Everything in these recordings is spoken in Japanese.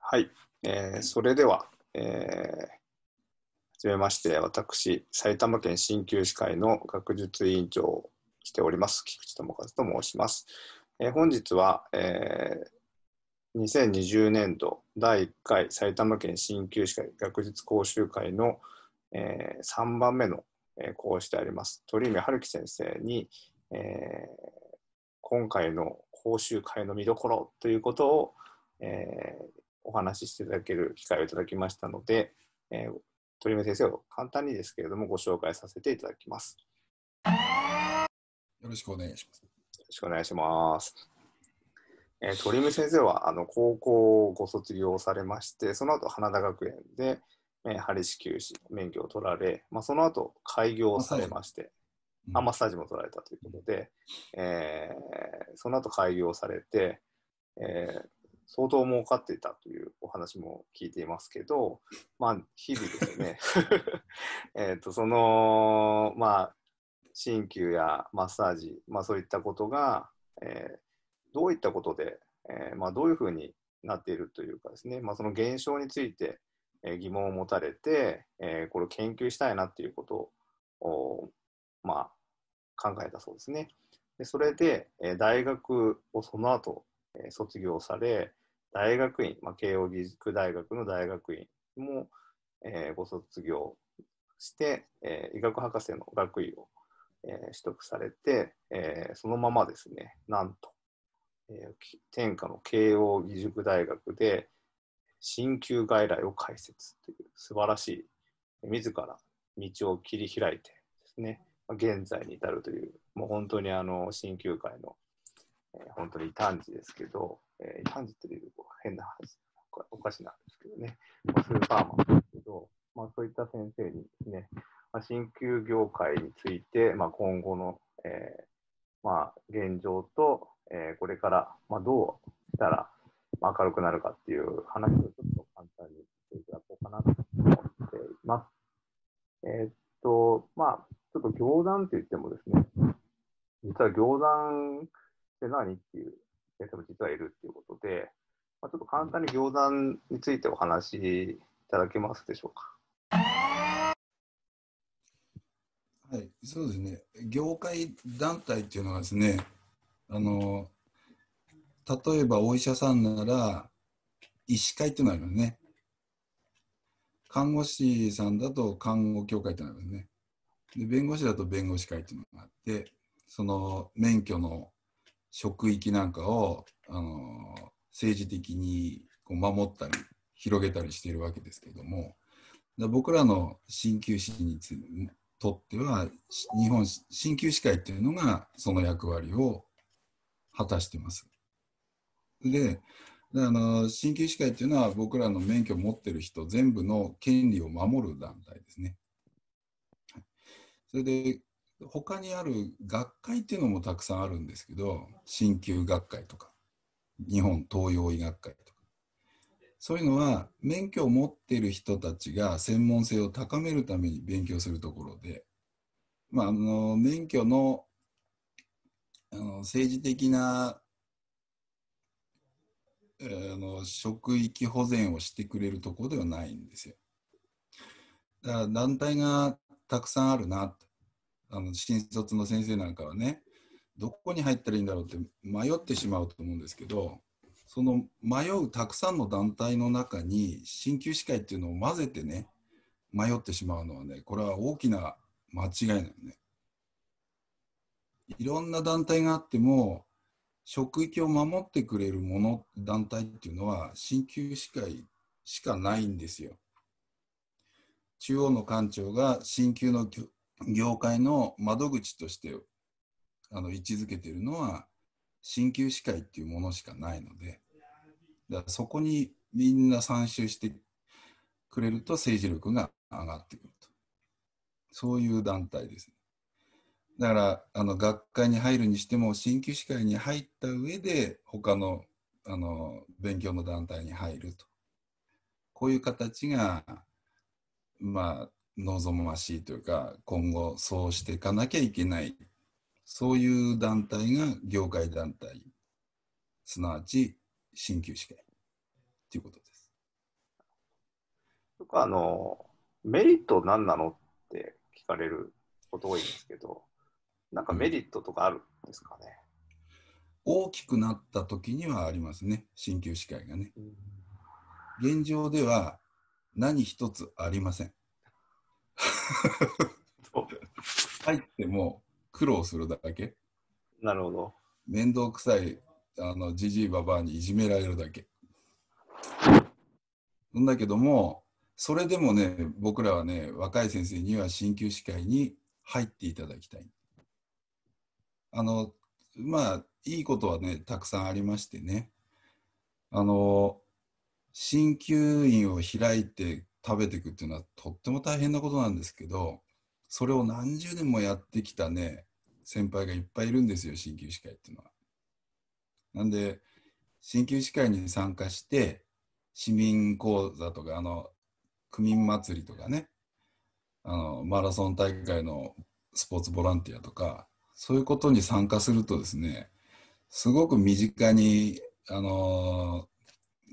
はい、えー、それでは、えー、初めまして、私、埼玉県鍼灸師会の学術委員長をしております、菊池智和と申します。えー、本日は、えー、2020年度第1回埼玉県鍼灸師会学術講習会の、えー、3番目のえー、こうしてあります。鳥海春樹先生に、えー、今回の講習会の見どころということを、えー、お話ししていただける機会をいただきましたので、えー、鳥海先生を簡単にですけれどもご紹介させていただきます。よろしくお願いします。よろしくお願いします。えー、鳥海先生はあの高校をご卒業されまして、その後花田学園で、えれハリ休止、免許を取られ、まあ、その後開業されまして、あマッサージも取られたということで、えー、その後開業されて、えー、相当儲かっていたというお話も聞いていますけど、まあ、日々ですね えとその、まあ、鍼灸やマッサージ、まあ、そういったことが、えー、どういったことで、えーまあ、どういうふうになっているというかですね、まあ、その現象についてえ疑問を持たれて、えこれを研究したいなっていうことを、まあ、考えたそうですね。でそれで、え大学をその後、え卒業され、大学院、まあ、慶應義塾大学の大学院も、えご卒業して、え医学博士の学位を、え取得されて、えそのままですね、なんと、え天下の慶應義塾大学で、鍼灸外来を開設という素晴らしい、自ら道を切り開いてですね、現在に至るという、もう本当にあの鍼灸界の、えー、本当に異端児ですけど、えー、異端児という変な話、おかしなんですけどね、スーパーマンですけど、まあ、そういった先生にですね、まあ、業界について、まあ、今後の、えーまあ、現状と、えー、これから、まあ、どうしたら明るくなるかっていう話をちょっと簡単にしていただこうかなと思っています。えー、っと、まあ、ちょっと行談って言ってもですね、実は行談って何っていう先生も実はいるっていうことで、まあ、ちょっと簡単に行談についてお話しいただけますでしょうか。はい、そうですね。業界団体っていうのはですね、あの、例えばお医者さんなら医師会っていうのあね。看護師さんだと看護協会っていうのありますね。で弁護士だと弁護士会っていうのがあってその免許の職域なんかをあの政治的にこう守ったり広げたりしているわけですけども僕らの鍼灸師にとっては日本鍼灸師会っていうのがその役割を果たしてます。であの鍼灸師会っていうのは僕らの免許を持ってる人全部の権利を守る団体ですね。それで他にある学会っていうのもたくさんあるんですけど鍼灸学会とか日本東洋医学会とかそういうのは免許を持っている人たちが専門性を高めるために勉強するところで、まあ、あの免許のあの政治的なあの職域保全をしてくれるところではないんですよ。だから団体がたくさんあるなあの新卒の先生なんかはねどこに入ったらいいんだろうって迷ってしまうと思うんですけどその迷うたくさんの団体の中に鍼灸師会っていうのを混ぜてね迷ってしまうのはねこれは大きな間違いなのね。いろんな団体があっても職域を守ってくれるもの団体っていうのは鍼灸師会しかないんですよ。中央の官庁が鍼灸の業界の窓口としてあの位置づけてるのは鍼灸師会っていうものしかないのでだからそこにみんな参集してくれると政治力が上がってくるとそういう団体ですね。だからあの学会に入るにしても鍼灸師会に入った上で他のあの勉強の団体に入るとこういう形がまあ望ましいというか今後そうしていかなきゃいけないそういう団体が業界団体すなわち鍼灸師会ということです。僕はあのメリット何なのって聞かれること多いんですけどなんかメリットとかあるんですかね、うん、大きくなった時にはありますね、鍼灸師会がね。現状では何一つありません。入っても苦労するだけ。なるほど。面倒くさいあのじじいばばあにいじめられるだけ。んだけども、それでもね、僕らはね、若い先生には鍼灸師会に入っていただきたい。あのまあいいことはねたくさんありましてねあの鍼灸院を開いて食べていくっていうのはとっても大変なことなんですけどそれを何十年もやってきたね先輩がいっぱいいるんですよ鍼灸師会っていうのは。なんで鍼灸師会に参加して市民講座とかあの区民祭りとかねあのマラソン大会のスポーツボランティアとかそういうことに参加するとですね、すごく身近に、あの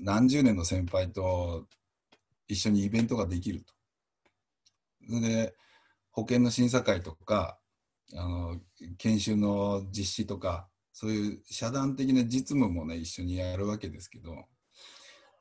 ー、何十年の先輩と一緒にイベントができると。それで、保険の審査会とか、あの研修の実施とか、そういう社団的な実務もね、一緒にやるわけですけど、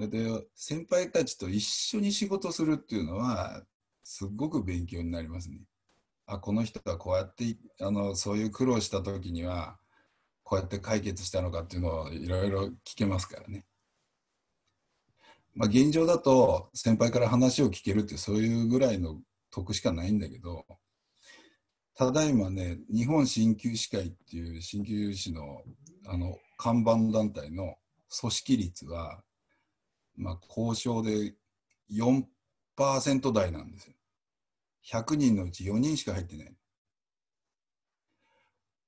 で先輩たちと一緒に仕事するっていうのは、すごく勉強になりますね。あこの人はこうやってあのそういう苦労した時にはこうやって解決したのかっていうのをいろいろ聞けますからね。まあ、現状だと先輩から話を聞けるってそういうぐらいの得しかないんだけどただいまね日本鍼灸師会っていう鍼灸師のあの看板団体の組織率は、まあ、交渉で4%台なんですよ。100人のうち4人しか入ってない。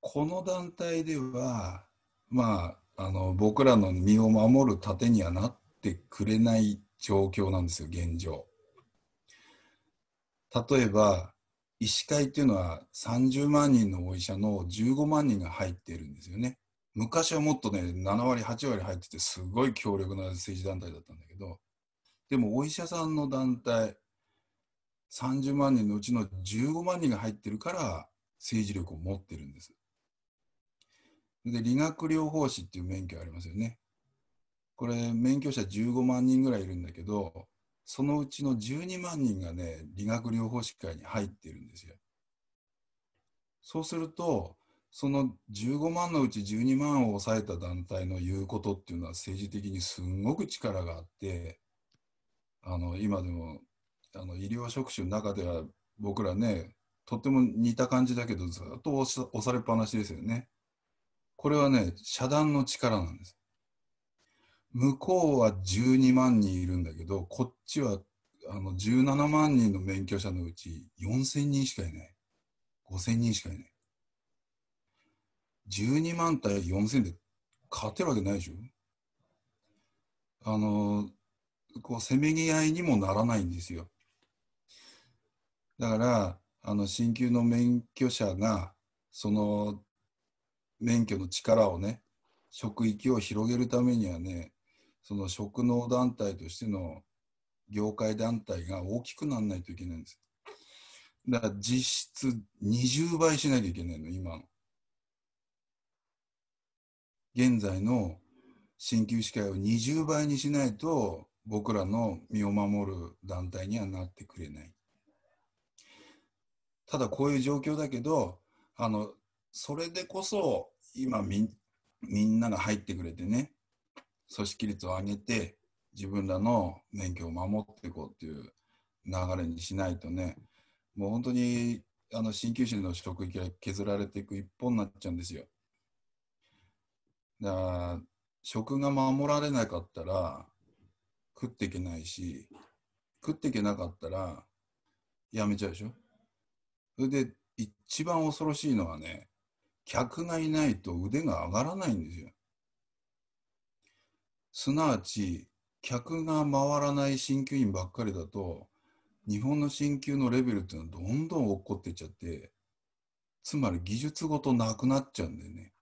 この団体では、まあ、あの僕らの身を守る盾にはなってくれない状況なんですよ、現状。例えば、医師会っていうのは30万人のお医者の15万人が入っているんですよね。昔はもっとね、7割、8割入ってて、すごい強力な政治団体だったんだけど、でもお医者さんの団体、30万人のうちの15万人が入ってるから政治力を持ってるんです。で理学療法士っていう免許ありますよね。これ免許者15万人ぐらいいるんだけどそのうちの12万人がね理学療法士会に入ってるんですよ。そうするとその15万のうち12万を抑えた団体の言うことっていうのは政治的にすんごく力があってあの今でもあの医療職種の中では僕らねとっても似た感じだけどずっと押されっぱなしですよね。これはね遮断の力なんです。向こうは12万人いるんだけどこっちはあの17万人の免許者のうち4000人しかいない5000人しかいない12万対4000で勝てるわけないでしょあのこうせめぎ合いにもならないんですよだからあの新級の免許者がその免許の力をね職域を広げるためにはねその職能団体としての業界団体が大きくならないといけないんですだから実質20倍しないといけないの今の現在の鍼灸師会を20倍にしないと僕らの身を守る団体にはなってくれないただこういう状況だけどあのそれでこそ今みんなが入ってくれてね組織率を上げて自分らの免許を守っていこうっていう流れにしないとねもう本当にあの鍼灸師の職域が削られていく一本になっちゃうんですよ。だから職が守られなかったら食っていけないし食っていけなかったらやめちゃうでしょそれで一番恐ろしいのはね、客がいないと腕が上がらないんですよ。すなわち、客が回らない鍼灸院ばっかりだと、日本の鍼灸のレベルっていうのはどんどん落っこっていっちゃって、つまり技術ごとなくなっちゃうんだよね。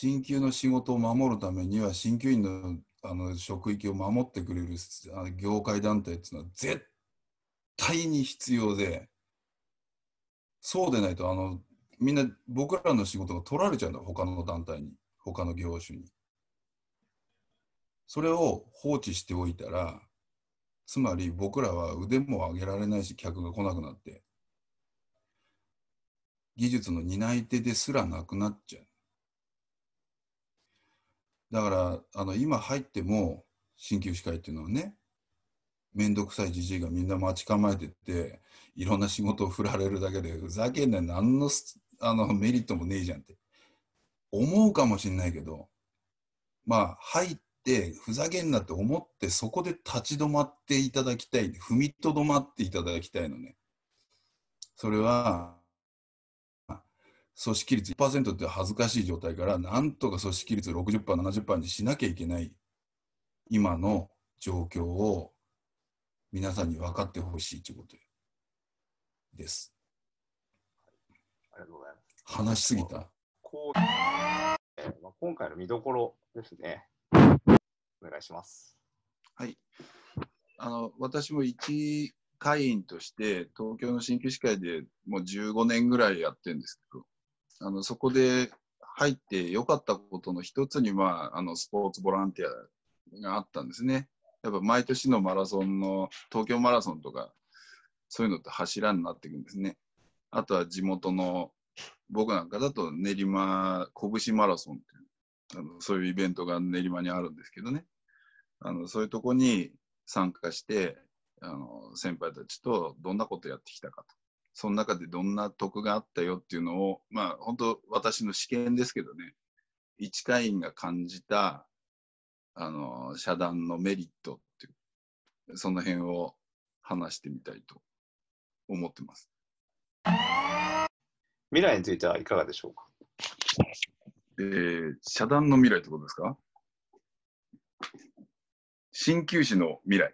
鍼灸の仕事を守るためには鍼灸院のあの職域を守ってくれる業界団体っていうのは絶対に必要で、そうでないと、あの、みんな僕らの仕事が取られちゃうんだ、他の団体に、他の業種に。それを放置しておいたら、つまり僕らは腕も上げられないし、客が来なくなって、技術の担い手ですらなくなっちゃう。だから、あの、今入っても、鍼灸師会っていうのはね、面倒くさいじじいがみんな待ち構えてていろんな仕事を振られるだけでふざけんな何のあのメリットもねえじゃんって思うかもしんないけどまあ入ってふざけんなって思ってそこで立ち止まっていただきたい踏みとどまっていただきたいのねそれは組織率1%って恥ずかしい状態からなんとか組織率 60%70% にしなきゃいけない今の状況を皆さんに分かってほしいということです。ありがとうございます。話しすぎた。こう、えー、まあ、今回の見どころですね。お願いします。はい。あの、私も一会員として、東京の新規司会でもう15年ぐらいやってるんですけど、あの、そこで入って良かったことの一つに、まあ、あの、スポーツボランティアがあったんですね。やっぱ毎年のマラソンの、東京マラソンとか、そういうのって柱になっていくんですね。あとは地元の、僕なんかだと練馬拳マラソンっていう、あのそういうイベントが練馬にあるんですけどね。あのそういうとこに参加して、あの先輩たちとどんなことやってきたかと。その中でどんな得があったよっていうのを、まあ本当私の試験ですけどね、一会員が感じたあの、遮断のメリットっていう、その辺を話してみたいと思ってます。未来についてはいかがでしょうかえー、遮断の未来ってことですか鍼灸師の未来。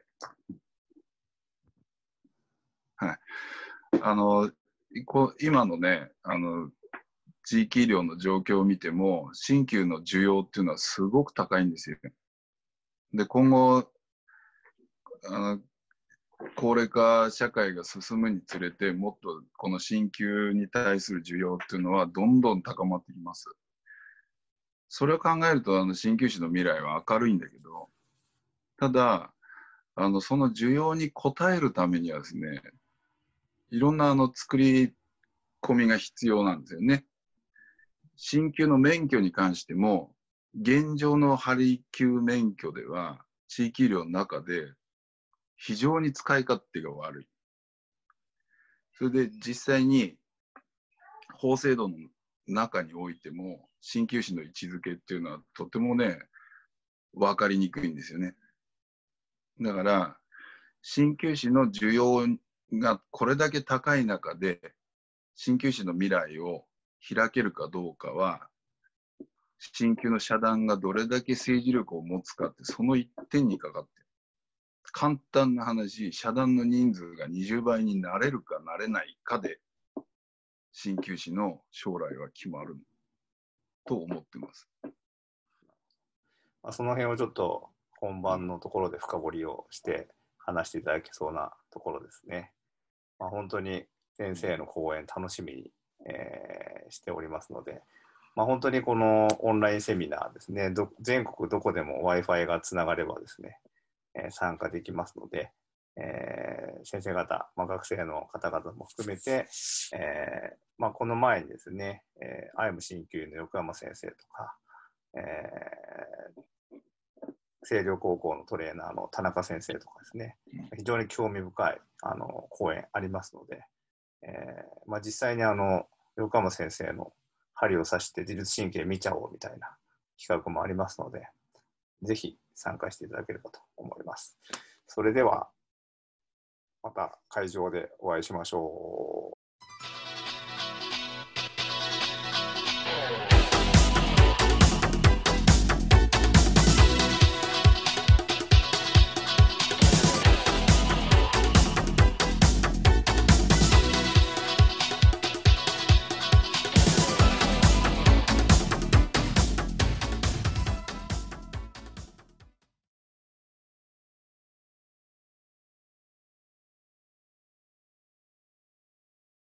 はい。あの、こ今のね、あの、地域医療の状況を見ても、鍼灸の需要っていうのはすごく高いんですよ。で、今後、あの高齢化社会が進むにつれて、もっとこの鍼灸に対する需要っていうのは、どんどん高まってきます。それを考えると、あの鍼灸師の未来は明るいんだけど、ただ、あのその需要に応えるためにはですね、いろんなあの作り込みが必要なんですよね。鍼灸の免許に関しても、現状のハリキュー免許では、地域医療の中で非常に使い勝手が悪い。それで実際に法制度の中においても、鍼灸師の位置づけっていうのはとてもね、分かりにくいんですよね。だから、鍼灸師の需要がこれだけ高い中で、鍼灸師の未来を開けるかどうかは、新旧の遮断がどれだけ政治力を持つかって、その一点にかかってる。簡単な話、遮断の人数が20倍になれるかなれないかで、鍼灸師の将来は決まると思ってます。まあ、その辺をちょっと本番のところで深掘りをして話していただけそうなところですね。まあ、本当に先生の講演楽しみに、えー、しておりますので、まあ、本当にこのオンラインセミナーですね、全国どこでも Wi-Fi がつながればですね、えー、参加できますので、えー、先生方、まあ、学生の方々も含めて、えーまあ、この前にですね、えー、アイム鍼灸の横山先生とか、えー、清涼高校のトレーナーの田中先生とかですね、非常に興味深いあの講演ありますので、えーまあ、実際にあの横山先生の針を刺して自律神経見ちゃおうみたいな企画もありますので、ぜひ参加していただければと思います。それでは、また会場でお会いしましょう。